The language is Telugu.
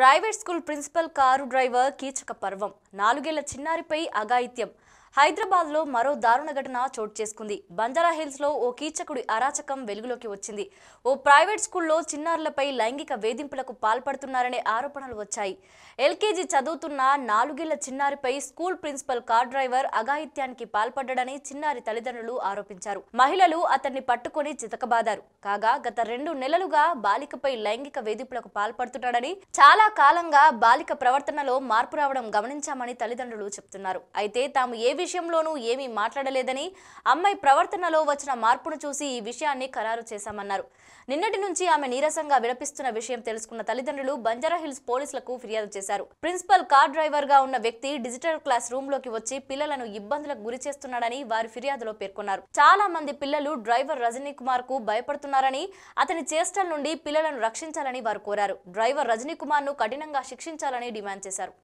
private school principal car driver కీచక పర్వం నాలుగేళ్ల చిన్నారిపై అఘాయిత్యం హైదరాబాద్లో మరో దారుణ ఘటన చోటు చేసుకుంది బంజారా లో ఓ కీచకుడి అరాచకం వెలుగులోకి వచ్చింది ఓ ప్రైవేట్ స్కూల్లో చిన్నారులపై లైంగిక వేధింపులకు పాల్పడుతున్నారనే ఆరోపణలు వచ్చాయి ఎల్కేజీ చదువుతున్న నాలుగేళ్ల చిన్నారిపై స్కూల్ ప్రిన్సిపల్ కార్ డ్రైవర్ అఘాయిత్యానికి పాల్పడ్డాడని చిన్నారి తల్లిదండ్రులు ఆరోపించారు మహిళలు అతన్ని పట్టుకుని చితకబాదారు కాగా గత రెండు నెలలుగా బాలికపై లైంగిక వేధింపులకు పాల్పడుతున్నాడని చాలా కాలంగా బాలిక ప్రవర్తనలో మార్పు రావడం గమనించామని తల్లిదండ్రులు చెప్తున్నారు అయితే తాము ఏ విషయంలోనూ ఏమీ మాట్లాడలేదని అమ్మాయి ప్రవర్తనలో వచ్చిన మార్పును చూసి ఈ విషయాన్ని ఖరారు చేశామన్నారు నిన్నటి నుంచి ఆమె నీరసంగా విలపిస్తున్న విషయం తెలుసుకున్న తల్లిదండ్రులు బంజారాహిల్స్ పోలీసులకు ఫిర్యాదు చేశారు ప్రిన్సిపల్ కార్ డ్రైవర్ గా ఉన్న వ్యక్తి డిజిటల్ క్లాస్ రూమ్ లోకి వచ్చి పిల్లలను ఇబ్బందులకు గురి చేస్తున్నాడని వారి ఫిర్యాదులో పేర్కొన్నారు చాలా మంది పిల్లలు డ్రైవర్ రజనీ కుమార్ కు భయపడుతున్నారని అతని చేష్టల నుండి పిల్లలను రక్షించాలని వారు కోరారు డ్రైవర్ రజనీ కుమార్ ను కఠినంగా శిక్షించాలని డిమాండ్ చేశారు